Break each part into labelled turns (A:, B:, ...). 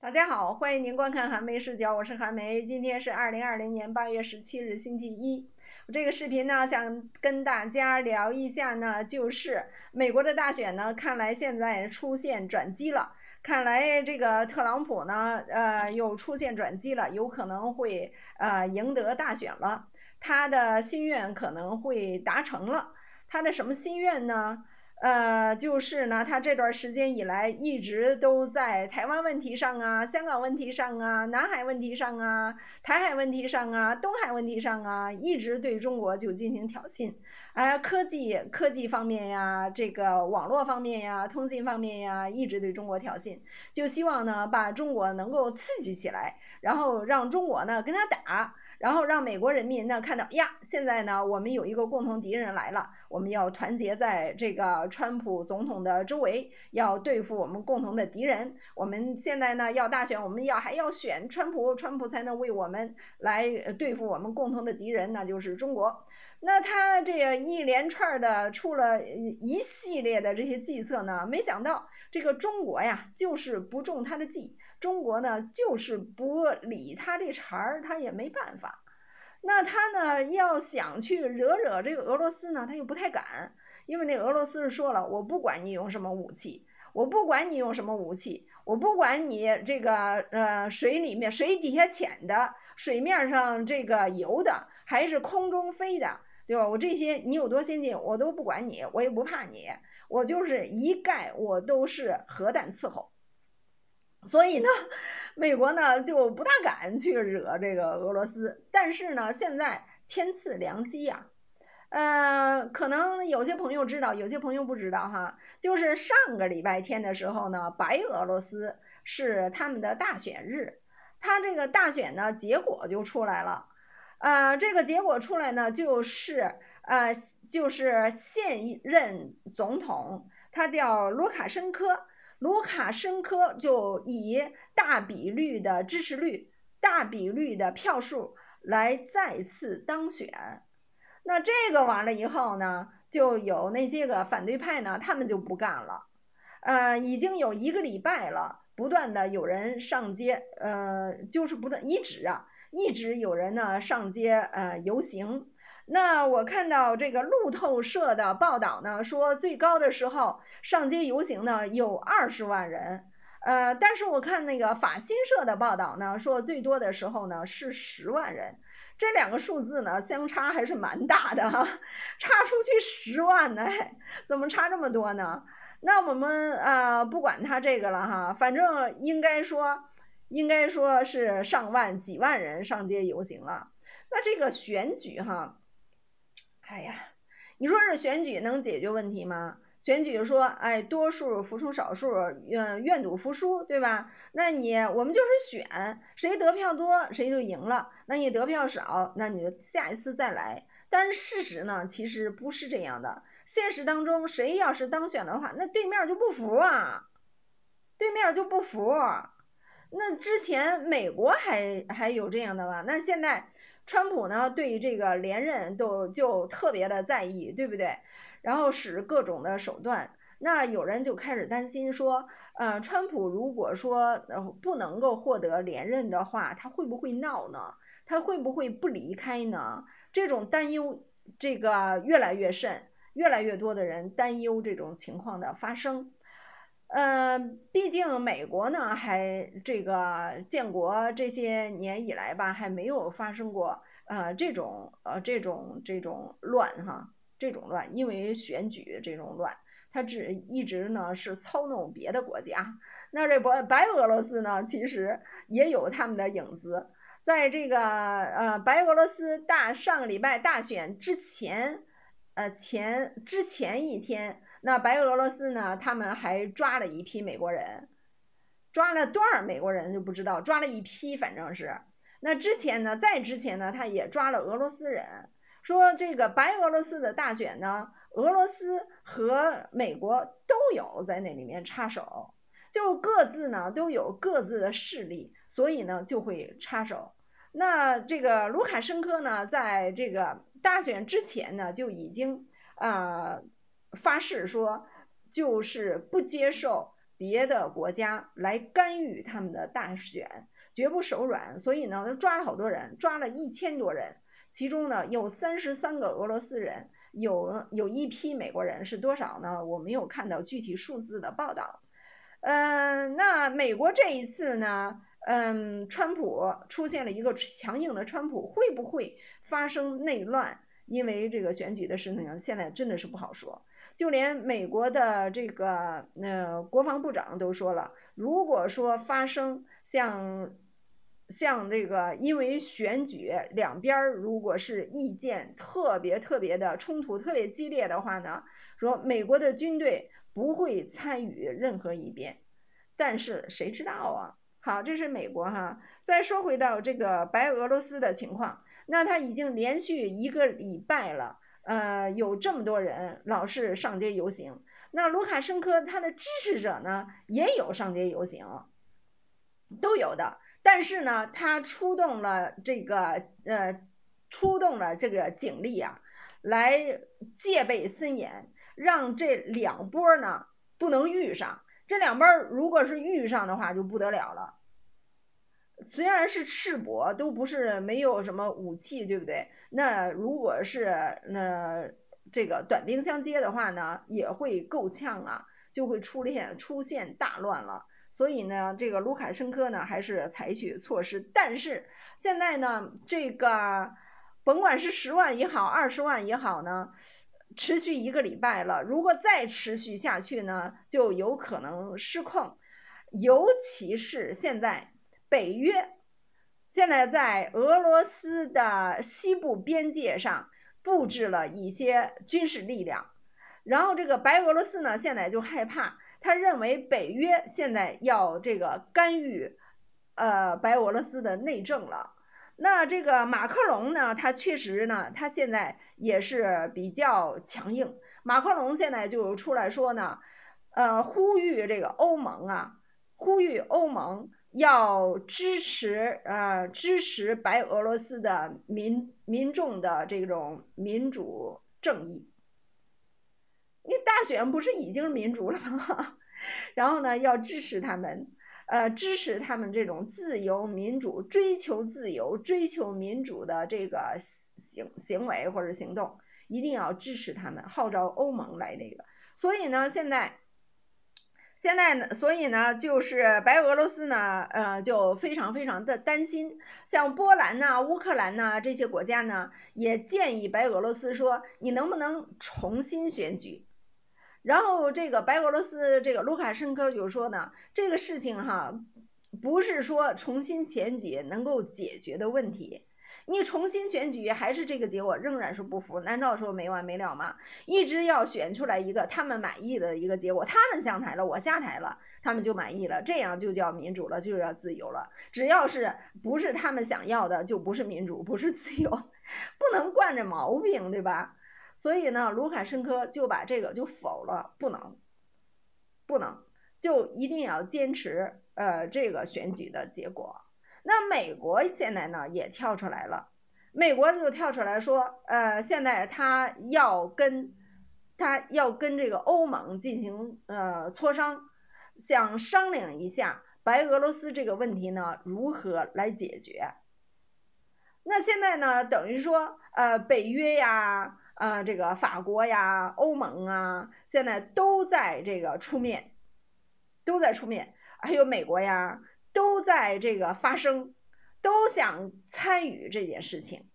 A: 大家好，欢迎您观看寒梅视角，我是寒梅。今天是二零二零年八月十七日，星期一。我这个视频呢，想跟大家聊一下呢，就是美国的大选呢，看来现在出现转机了。看来这个特朗普呢，呃，又出现转机了，有可能会呃赢得大选了，他的心愿可能会达成了。他的什么心愿呢？呃，就是呢，他这段时间以来一直都在台湾问题上啊、香港问题上啊、南海问题上啊、台海问题上啊、东海问题上啊，一直对中国就进行挑衅。而科技科技方面呀，这个网络方面呀、通信方面呀，一直对中国挑衅，就希望呢把中国能够刺激起来，然后让中国呢跟他打。然后让美国人民呢看到，呀，现在呢我们有一个共同敌人来了，我们要团结在这个川普总统的周围，要对付我们共同的敌人。我们现在呢要大选，我们要还要选川普，川普才能为我们来对付我们共同的敌人，那就是中国。那他这一连串的出了一一系列的这些计策呢，没想到这个中国呀，就是不中他的计，中国呢就是不理他这茬儿，他也没办法。那他呢要想去惹惹这个俄罗斯呢，他又不太敢，因为那俄罗斯是说了，我不管你用什么武器，我不管你用什么武器，我不管你这个呃水里面、水底下潜的、水面上这个游的，还是空中飞的。对吧？我这些你有多先进，我都不管你，我也不怕你，我就是一概我都是核弹伺候。所以呢，美国呢就不大敢去惹这个俄罗斯。但是呢，现在天赐良机呀，嗯，可能有些朋友知道，有些朋友不知道哈。就是上个礼拜天的时候呢，白俄罗斯是他们的大选日，他这个大选呢结果就出来了。呃，这个结果出来呢，就是呃，就是现任总统，他叫卢卡申科，卢卡申科就以大比率的支持率、大比率的票数来再次当选。那这个完了以后呢，就有那些个反对派呢，他们就不干了，呃，已经有一个礼拜了，不断的有人上街，呃，就是不断一直啊。一直有人呢上街呃游行，那我看到这个路透社的报道呢说最高的时候上街游行呢有二十万人，呃，但是我看那个法新社的报道呢说最多的时候呢是十万人，这两个数字呢相差还是蛮大的哈，差出去十万呢，怎么差这么多呢？那我们啊不管他这个了哈，反正应该说。应该说是上万、几万人上街游行了。那这个选举，哈，哎呀，你说是选举能解决问题吗？选举说，哎，多数服从少数，愿愿赌服输，对吧？那你我们就是选谁得票多谁就赢了，那你得票少，那你就下一次再来。但是事实呢，其实不是这样的。现实当中，谁要是当选的话，那对面就不服啊，对面就不服。那之前美国还还有这样的吧？那现在川普呢，对于这个连任都就特别的在意，对不对？然后使各种的手段。那有人就开始担心说，呃，川普如果说呃不能够获得连任的话，他会不会闹呢？他会不会不离开呢？这种担忧这个越来越甚，越来越多的人担忧这种情况的发生。嗯，毕竟美国呢，还这个建国这些年以来吧，还没有发生过呃这种呃这种这种乱哈，这种乱，因为选举这种乱，它只一直呢是操弄别的国家。那这白白俄罗斯呢，其实也有他们的影子，在这个呃白俄罗斯大上个礼拜大选之前，呃前之前一天。那白俄罗斯呢？他们还抓了一批美国人，抓了多少美国人就不知道，抓了一批，反正是。那之前呢，在之前呢，他也抓了俄罗斯人，说这个白俄罗斯的大选呢，俄罗斯和美国都有在那里面插手，就各自呢都有各自的势力，所以呢就会插手。那这个卢卡申科呢，在这个大选之前呢就已经啊。发誓说，就是不接受别的国家来干预他们的大选，绝不手软。所以呢，抓了好多人，抓了一千多人，其中呢有三十三个俄罗斯人，有有一批美国人是多少呢？我没有看到具体数字的报道。嗯，那美国这一次呢，嗯，川普出现了一个强硬的川普，会不会发生内乱？因为这个选举的事情，现在真的是不好说。就连美国的这个呃国防部长都说了，如果说发生像，像这个因为选举两边儿如果是意见特别特别的冲突特别激烈的话呢，说美国的军队不会参与任何一边，但是谁知道啊？好，这是美国哈。再说回到这个白俄罗斯的情况，那他已经连续一个礼拜了。呃，有这么多人老是上街游行，那卢卡申科他的支持者呢也有上街游行，都有的。但是呢，他出动了这个呃，出动了这个警力啊，来戒备森严，让这两波呢不能遇上。这两波如果是遇上的话，就不得了了。虽然是赤膊，都不是没有什么武器，对不对？那如果是呃这个短兵相接的话呢，也会够呛啊，就会出现出现大乱了。所以呢，这个卢卡申科呢还是采取措施，但是现在呢，这个甭管是十万也好，二十万也好呢，持续一个礼拜了，如果再持续下去呢，就有可能失控，尤其是现在。北约现在在俄罗斯的西部边界上布置了一些军事力量，然后这个白俄罗斯呢，现在就害怕，他认为北约现在要这个干预，呃，白俄罗斯的内政了。那这个马克龙呢，他确实呢，他现在也是比较强硬。马克龙现在就出来说呢，呃，呼吁这个欧盟啊，呼吁欧盟。要支持呃支持白俄罗斯的民民众的这种民主正义，那大选不是已经民主了吗？然后呢，要支持他们，呃支持他们这种自由民主、追求自由、追求民主的这个行行为或者行动，一定要支持他们，号召欧盟来这个。所以呢，现在。现在，呢，所以呢，就是白俄罗斯呢，呃，就非常非常的担心。像波兰呐、乌克兰呐这些国家呢，也建议白俄罗斯说，你能不能重新选举？然后这个白俄罗斯这个卢卡申科就说呢，这个事情哈，不是说重新选举能够解决的问题。你重新选举还是这个结果，仍然是不服？难道说没完没了吗？一直要选出来一个他们满意的一个结果，他们上台了，我下台了，他们就满意了，这样就叫民主了，就要自由了。只要是不是他们想要的，就不是民主，不是自由，不能惯着毛病，对吧？所以呢，卢卡申科就把这个就否了，不能，不能，就一定要坚持呃这个选举的结果。那美国现在呢也跳出来了，美国就跳出来说，呃，现在他要跟，他要跟这个欧盟进行呃磋商，想商量一下白俄罗斯这个问题呢如何来解决。那现在呢等于说呃北约呀，呃这个法国呀，欧盟啊，现在都在这个出面，都在出面，还有美国呀。都在这个发生，都想参与这件事情。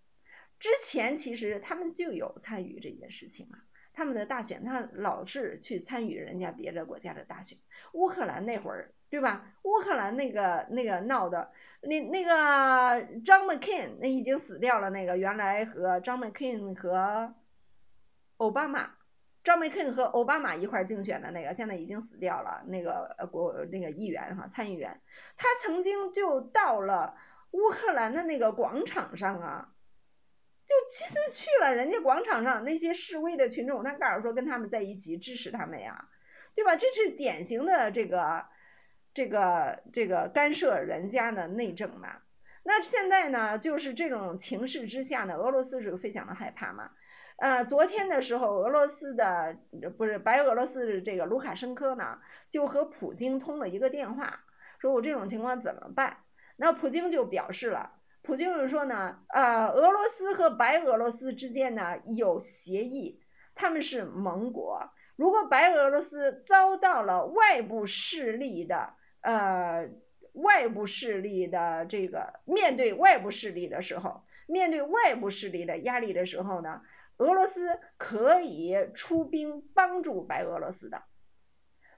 A: 之前其实他们就有参与这件事情啊，他们的大选，他老是去参与人家别的国家的大选。乌克兰那会儿，对吧？乌克兰那个那个闹的那那个张 McKin 那已经死掉了。那个原来和张 McKin 和奥巴马。张梅肯和奥巴马一块儿竞选的那个，现在已经死掉了。那个国那个议员哈参议员，他曾经就到了乌克兰的那个广场上啊，就亲自去了人家广场上那些示威的群众，他告诉说跟他们在一起支持他们呀，对吧？这是典型的这个这个这个干涉人家的内政嘛。那现在呢，就是这种情势之下呢，俄罗斯是非常的害怕嘛。呃，昨天的时候，俄罗斯的不是白俄罗斯的这个卢卡申科呢，就和普京通了一个电话，说我这种情况怎么办？那普京就表示了，普京就说呢，呃，俄罗斯和白俄罗斯之间呢有协议，他们是盟国，如果白俄罗斯遭到了外部势力的呃，外部势力的这个面对外部势力的时候，面对外部势力的压力的时候呢？俄罗斯可以出兵帮助白俄罗斯的，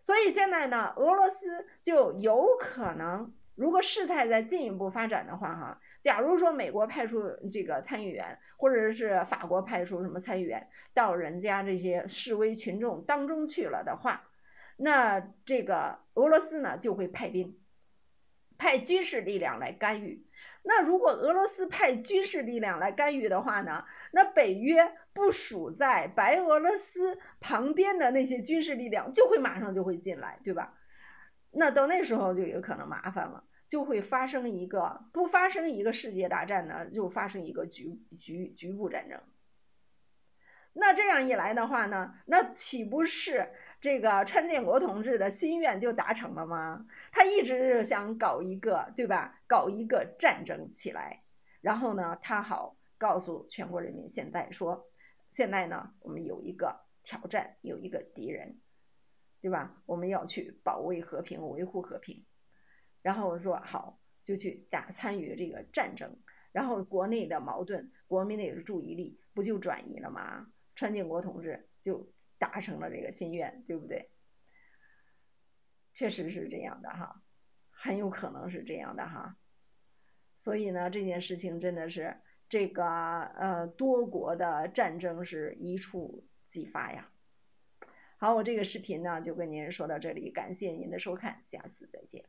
A: 所以现在呢，俄罗斯就有可能，如果事态再进一步发展的话，哈，假如说美国派出这个参议员，或者是法国派出什么参议员到人家这些示威群众当中去了的话，那这个俄罗斯呢就会派兵，派军事力量来干预。那如果俄罗斯派军事力量来干预的话呢？那北约部署在白俄罗斯旁边的那些军事力量就会马上就会进来，对吧？那到那时候就有可能麻烦了，就会发生一个不发生一个世界大战呢，就发生一个局局局部战争。那这样一来的话呢，那岂不是？这个川建国同志的心愿就达成了吗？他一直想搞一个，对吧？搞一个战争起来，然后呢，他好告诉全国人民，现在说，现在呢，我们有一个挑战，有一个敌人，对吧？我们要去保卫和平，维护和平。然后说好，就去打，参与这个战争。然后国内的矛盾，国民的注意力不就转移了吗？川建国同志就。达成了这个心愿，对不对？确实是这样的哈，很有可能是这样的哈。所以呢，这件事情真的是这个呃多国的战争是一触即发呀。好，我这个视频呢就跟您说到这里，感谢您的收看，下次再见。